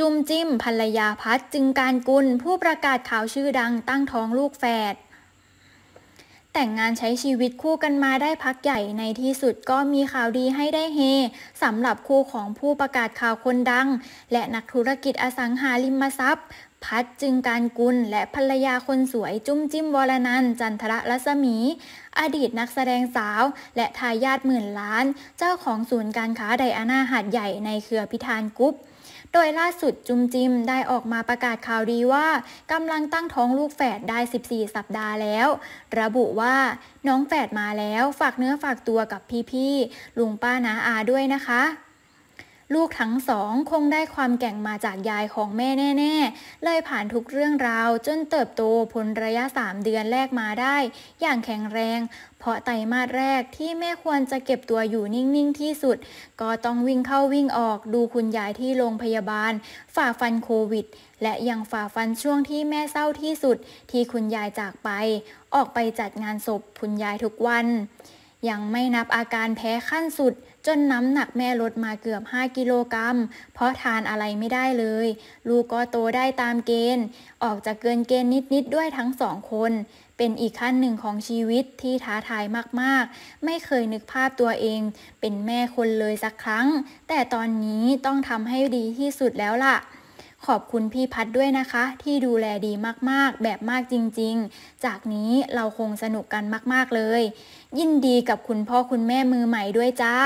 จุมจิ้มภรรยาพัฒจึงการกุลผู้ประกาศข่าวชื่อดังตั้งท้องลูกแฝด แต่งงานใช้ชีวิตคู่กันมาได้พักใหญ่ในที่สุดก็มีข่าวดีให้ได้เฮสำหรับคู่ของผู้ประกาศข่าวคนดัง และนักธุรกิจอสังหาริมทรัพย์พัดจึงการกุล และภรรยาคนสวยจุ้มจิ้มวรนันจันทระรัศมี อดีตนักแสดงสาว และทายาทหมื่นล้าน เจ้าของศูนย์การค้าไดอาน่าหาดใหญ่ในเครือพิธานกุ๊ปโดยล่าสุดจุมจิมได้ออกมาประกาศข่าวดีว่ากำลังตั้งท้องลูกแฝดได้ 14 สัปดาห์แล้ว ระบุว่า น้องแฝดมาแล้ว ฝากเนื้อฝากตัวกับพี่ ๆ ลุงป้านาอาด้วยนะคะลูกทั้งสองคงได้ความแก่งมาจากยายของแม่แน่ ๆ เลยผ่านทุกเรื่องราวจนเติบโตพ้นระยะ 3 เดือนแรกมาได้ อย่างแข็งแรง เพราะไตรมาสแรกที่แม่ควรจะเก็บตัวอยู่นิ่ง ๆ ที่สุด ก็ต้องวิ่งเข้าวิ่งออกดูคุณยายที่โรงพยาบาล ฝ่าฟันโควิด และยังฝ่าฟันช่วงที่แม่เศร้าที่สุดที่คุณยายจากไป ออกไปจัดงานศพคุณยายทุกวันยังไม่นับอาการแพ้ขั้นสุด จนน้ำหนักแม่ลดมาเกือบ 5กิโลกรัมเพราะทานอะไรไม่ได้เลย ลูกก็โตได้ตามเกณฑ์ ออกจากเกินเกณฑ์นิด ๆ ด้วยทั้งสองคน เป็นอีกขั้นหนึ่งของชีวิตที่ท้าทายมากๆ ไม่เคยนึกภาพตัวเอง เป็นแม่คนเลยสักครั้ง แต่ตอนนี้ต้องทำให้ดีที่สุดแล้วล่ะขอบคุณพี่พัดด้วยนะคะที่ดูแลดีมากๆ แบบมากจริงๆ จากนี้เราคงสนุกกันมากๆเลย ยินดีกับคุณพ่อคุณแม่มือใหม่ด้วยจ้า